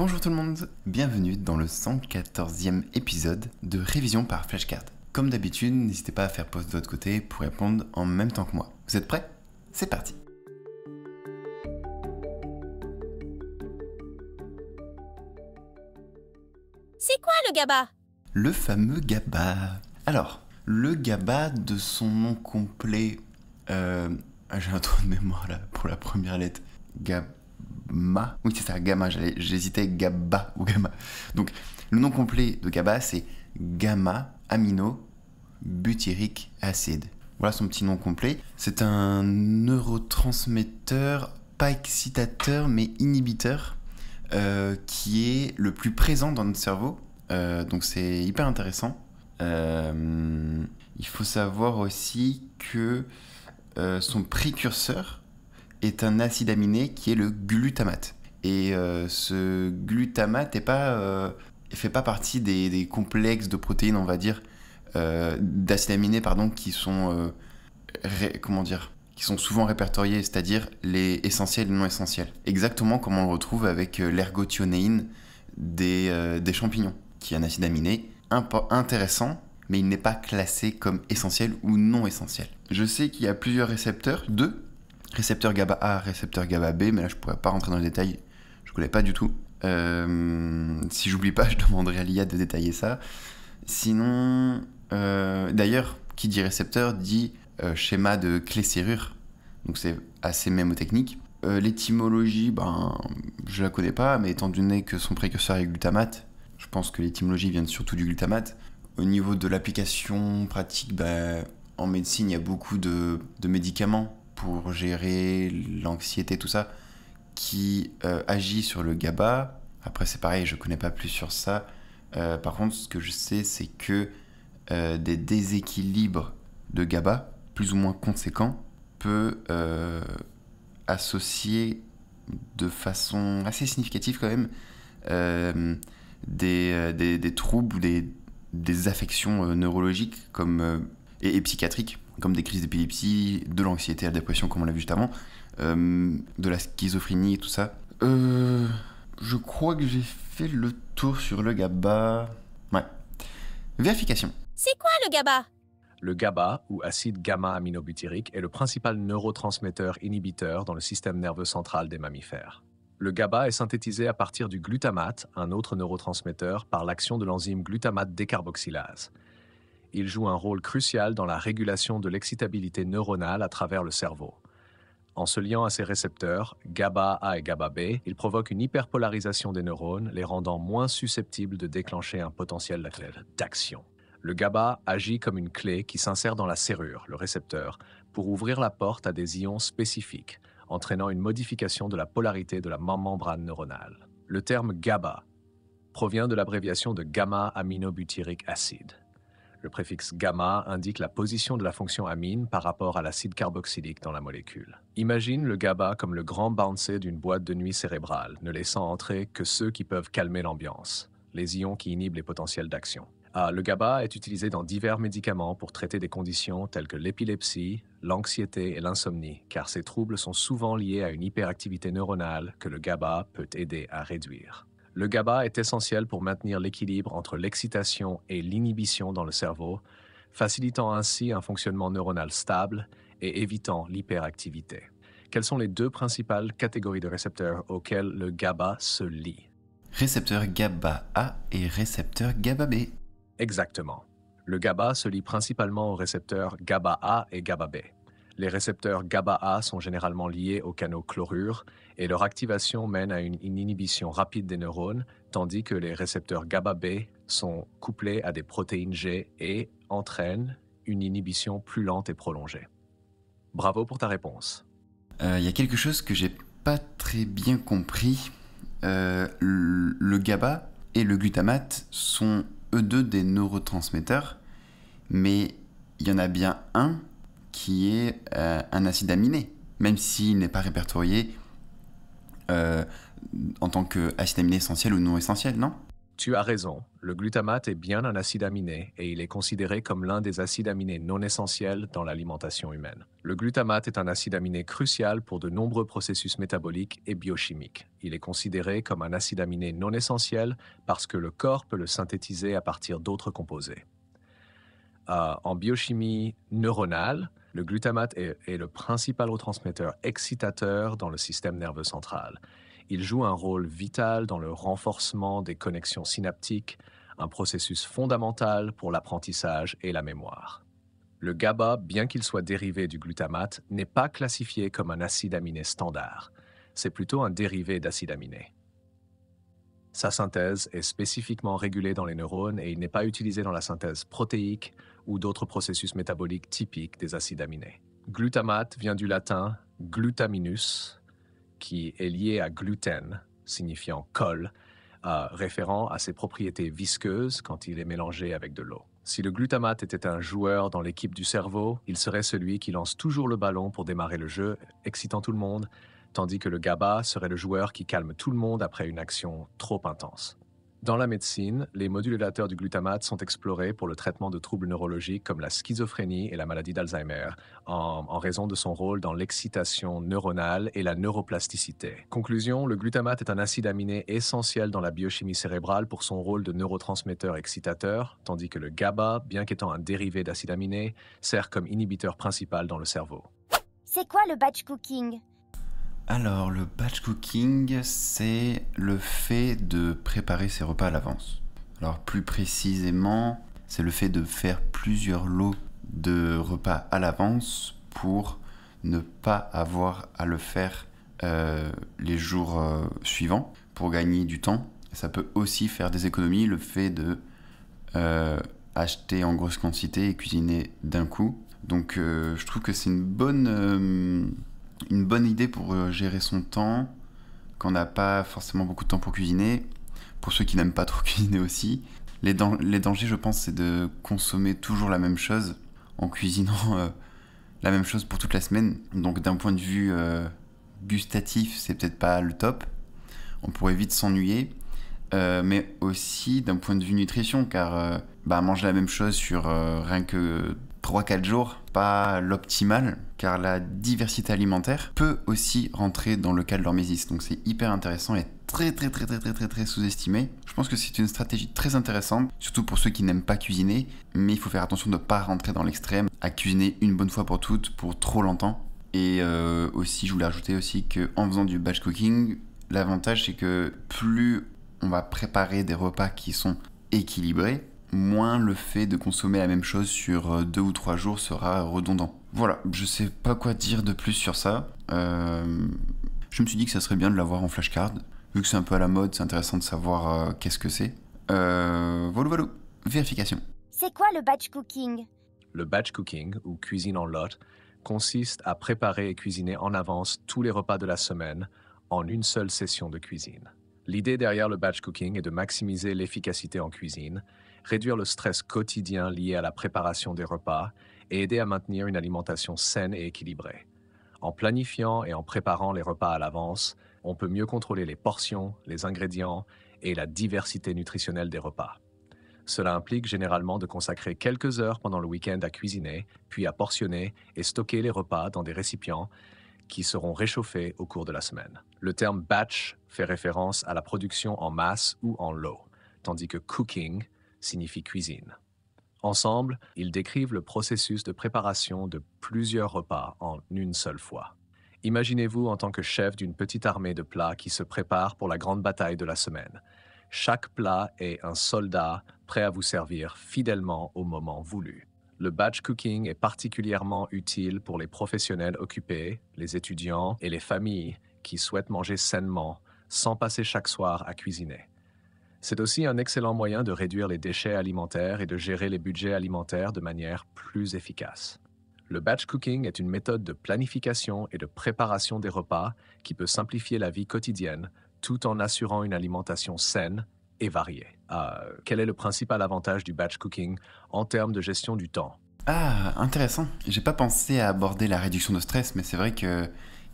Bonjour tout le monde, bienvenue dans le 114e épisode de Révision par flashcard. Comme d'habitude, n'hésitez pas à faire pause de votre côté pour répondre en même temps que moi. Vous êtes prêts C'est parti C'est quoi le GABA Le fameux GABA. Alors, le GABA de son nom complet... Euh... J'ai un trou de mémoire là pour la première lettre. GABA oui, c'est ça, Gamma. J'hésitais Gabba ou Gamma. Donc, le nom complet de GABA, c'est gamma amino Butyric acide. Voilà son petit nom complet. C'est un neurotransmetteur, pas excitateur, mais inhibiteur, euh, qui est le plus présent dans notre cerveau. Euh, donc c'est hyper intéressant. Euh, il faut savoir aussi que son précurseur, est un acide aminé qui est le glutamate. Et euh, ce glutamate ne euh, fait pas partie des, des, complexes de protéines, on va dire, euh, d'acides aminés, pardon, qui sont, comment dire, qui sont souvent répertoriés, c'est-à-dire les essentiels et non essentiels. Exactement comme on le retrouve avec l'ergothionéine des, des champignons, qui est un acide aminé intéressant, mais il n'est pas classé comme essentiel ou non essentiel. Je sais qu'il y a plusieurs récepteurs, deux récepteur GABA A, récepteur GABA B, mais là je pourrais pas rentrer dans les détails, je connais pas du tout. Euh, si j'oublie pas, je demanderai à l'IA de détailler ça. Sinon, euh, d'ailleurs, qui dit récepteur dit euh, schéma de clé-serrure, donc c'est assez mémotechnique. L'étymologie, ben, je la connais pas, mais étant donné que son précurseur est glutamate, je pense que l'étymologie vient surtout du glutamate. Au niveau de l'application pratique, ben, en médecine, il y a beaucoup de médicaments pour gérer l'anxiété, tout ça, qui euh, agit sur le GABA. Après, c'est pareil, je connais pas plus sur ça. Euh, par contre, ce que je sais, c'est que euh, des déséquilibres de GABA, plus ou moins conséquents, peut associer de façon assez significative quand même des, des, des, troubles, des, des affections neurologiques comme, et psychiatriques comme des crises d'épilepsie, de l'anxiété, à la dépression, comme on l'a vu juste avant, euh, de la schizophrénie et tout ça. Euh, je crois que j'ai fait le tour sur le GABA. Ouais. Vérification. C'est quoi le GABA le GABA, ou acide gamma-aminobutyrique, est le principal neurotransmetteur inhibiteur dans le système nerveux central des mammifères. Le GABA est synthétisé à partir du glutamate, un autre neurotransmetteur, par l'action de l'enzyme glutamate décarboxylase il joue un rôle crucial dans la régulation de l'excitabilité neuronale à travers le cerveau. En se liant à ses récepteurs, GABA A et GABA B, il provoque une hyperpolarisation des neurones, les rendant moins susceptibles de déclencher un potentiel d'action. Le GABA agit comme une clé qui s'insère dans la serrure, le récepteur, pour ouvrir la porte à des ions spécifiques, entraînant une modification de la polarité de la membrane neuronale. Le terme GABA provient de l'abréviation de gamma gamma-aminobutyric acide, le préfixe gamma indique la position de la fonction amine par rapport à l'acide carboxylique dans la molécule. Imagine le GABA comme le grand bouncer d'une boîte de nuit cérébrale, ne laissant entrer que ceux qui peuvent calmer l'ambiance, les ions qui inhibent les potentiels d'action. Ah, le GABA est utilisé dans divers médicaments pour traiter des conditions telles que l'épilepsie, l'anxiété et l'insomnie, car ces troubles sont souvent liés à une hyperactivité neuronale que le GABA peut aider à réduire. Le GABA est essentiel pour maintenir l'équilibre entre l'excitation et l'inhibition dans le cerveau, facilitant ainsi un fonctionnement neuronal stable et évitant l'hyperactivité. Quelles sont les deux principales catégories de récepteurs auxquels le GABA se lie Récepteur GABA A et récepteur GABA B. Exactement. Le GABA se lie principalement aux récepteurs GABA A et GABA B. Les récepteurs GABA-A sont généralement liés aux canaux chlorure et leur activation mène à une inhibition rapide des neurones, tandis que les récepteurs GABA-B sont couplés à des protéines G et entraînent une inhibition plus lente et prolongée. Bravo pour ta réponse. Euh, il y a quelque chose que j'ai pas très bien compris. Euh, le GABA et le glutamate sont eux deux des neurotransmetteurs, mais il y en a bien un qui est euh, un acide aminé, même s'il n'est pas répertorié euh, en tant qu'acide aminé essentiel ou non essentiel, non Tu as raison, le glutamate est bien un acide aminé et il est considéré comme l'un des acides aminés non essentiels dans l'alimentation humaine. Le glutamate est un acide aminé crucial pour de nombreux processus métaboliques et biochimiques. Il est considéré comme un acide aminé non essentiel parce que le corps peut le synthétiser à partir d'autres composés en biochimie neuronale, le glutamate est, est, le principal retransmetteur excitateur dans le système nerveux central. Il joue un rôle vital dans le renforcement des connexions synaptiques, un processus fondamental pour l'apprentissage et la mémoire. Le GABA, bien qu'il soit dérivé du glutamate, n'est pas classifié comme un acide aminé standard. C'est plutôt un dérivé d'acide aminé. Sa synthèse est spécifiquement régulée dans les neurones et il n'est pas utilisé dans la synthèse protéique ou d'autres processus métaboliques typiques des acides aminés. Glutamate vient du latin glutaminus, qui est lié à gluten, signifiant colle, euh, référent référant à ses propriétés visqueuses quand il est mélangé avec de l'eau. Si le glutamate était un joueur dans l'équipe du cerveau, il serait celui qui lance toujours le ballon pour démarrer le jeu, excitant tout le monde, tandis que le GABA serait le joueur qui calme tout le monde après une action trop intense. Dans la médecine, les modulateurs du glutamate sont explorés pour le traitement de troubles neurologiques comme la schizophrénie et la maladie d'Alzheimer, en, raison de son rôle dans l'excitation neuronale et la neuroplasticité. Conclusion, le glutamate est un acide aminé essentiel dans la biochimie cérébrale pour son rôle de neurotransmetteur excitateur, tandis que le GABA, bien qu'étant un dérivé d'acide aminé, sert comme inhibiteur principal dans le cerveau. C'est quoi le batch cooking alors, le batch cooking, c'est le fait de préparer ses repas à l'avance. Alors, plus précisément, c'est le fait de faire plusieurs lots de repas à l'avance pour ne pas avoir à le faire euh, les jours euh, suivants pour gagner du temps. Ça peut aussi faire des économies, le fait de euh, acheter en grosse quantité et cuisiner d'un coup. Donc, je trouve que c'est une bonne une bonne idée pour euh, gérer son temps quand on n'a pas forcément beaucoup de temps pour cuisiner, pour ceux qui n'aiment pas trop cuisiner aussi. Les, dangers, je pense, c'est de consommer toujours la même chose en cuisinant euh, la même chose pour toute la semaine. Donc d'un point de vue euh, gustatif, c'est peut-être pas le top. On pourrait vite s'ennuyer. mais aussi d'un point de vue nutrition, car bah, manger la même chose sur rien que 3-4 jours, pas l'optimal, car la diversité alimentaire peut aussi rentrer dans le cas de l'hormésis. Donc c'est hyper intéressant et très très très très très très, très sous-estimé. Je pense que c'est une stratégie très intéressante, surtout pour ceux qui n'aiment pas cuisiner, mais il faut faire attention de ne pas rentrer dans l'extrême, à cuisiner une bonne fois pour toutes, pour trop longtemps. Et euh, aussi, je voulais ajouter aussi qu'en faisant du batch cooking, l'avantage c'est que plus on va préparer des repas qui sont équilibrés, moins le fait de consommer la même chose sur euh, deux ou trois jours sera redondant. Voilà, je sais pas quoi dire de plus sur ça. Euh, je me suis dit que ça serait bien de l'avoir en flashcard. Vu que c'est un peu à la mode, c'est intéressant de savoir euh, qu'est-ce que c'est. Euh, Vérification. C'est quoi le batch cooking Le batch cooking, ou cuisine en lot, consiste à préparer et cuisiner en avance tous les repas de la semaine en une seule session de cuisine. L'idée derrière le batch cooking est de maximiser l'efficacité en cuisine, réduire le stress quotidien lié à la préparation des repas et aider à maintenir une alimentation saine et équilibrée. En planifiant et en préparant les repas à l'avance, on peut mieux contrôler les portions, les ingrédients et la diversité nutritionnelle des repas. Cela implique généralement de consacrer quelques heures pendant le week-end à cuisiner, puis à portionner et stocker les repas dans des récipients qui seront réchauffés au cours de la semaine. Le terme batch fait référence à la production en masse ou en lot, tandis que cooking signifie cuisine. Ensemble, ils décrivent le processus de préparation de plusieurs repas en une seule fois. Imaginez-vous en tant que chef d'une petite armée de plats qui se prépare pour la grande bataille de la semaine. Chaque plat est un soldat prêt à vous servir fidèlement au moment voulu. Le batch cooking est particulièrement utile pour les professionnels occupés, les étudiants et les familles qui souhaitent manger sainement sans passer chaque soir à cuisiner. C'est aussi un excellent moyen de réduire les déchets alimentaires et de gérer les budgets alimentaires de manière plus efficace. Le batch cooking est une méthode de planification et de préparation des repas qui peut simplifier la vie quotidienne tout en assurant une alimentation saine et varié. Ah, quel est le principal avantage du batch cooking en termes de gestion du temps Ah, intéressant. J'ai pas pensé à aborder la réduction de stress, mais c'est vrai que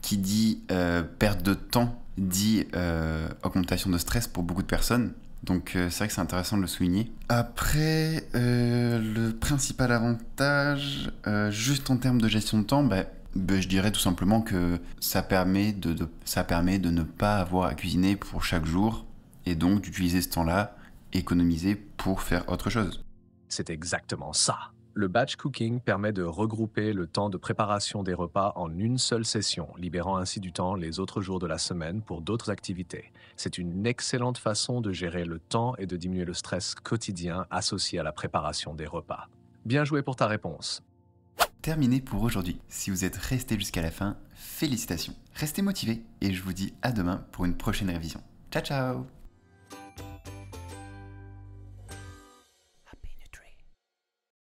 qui dit euh, perte de temps dit euh, augmentation de stress pour beaucoup de personnes. Donc euh, c'est vrai que c'est intéressant de le souligner. Après, le principal avantage, juste en termes de gestion de temps, ben, ben, je dirais tout simplement que ça permet de, de, ça permet de ne pas avoir à cuisiner pour chaque jour et donc d'utiliser ce temps-là économisé pour faire autre chose. C'est exactement ça. Le batch cooking permet de regrouper le temps de préparation des repas en une seule session, libérant ainsi du temps les autres jours de la semaine pour d'autres activités. C'est une excellente façon de gérer le temps et de diminuer le stress quotidien associé à la préparation des repas. Bien joué pour ta réponse. Terminé pour aujourd'hui. Si vous êtes resté jusqu'à la fin, félicitations. Restez motivés et je vous dis à demain pour une prochaine révision. Ciao ciao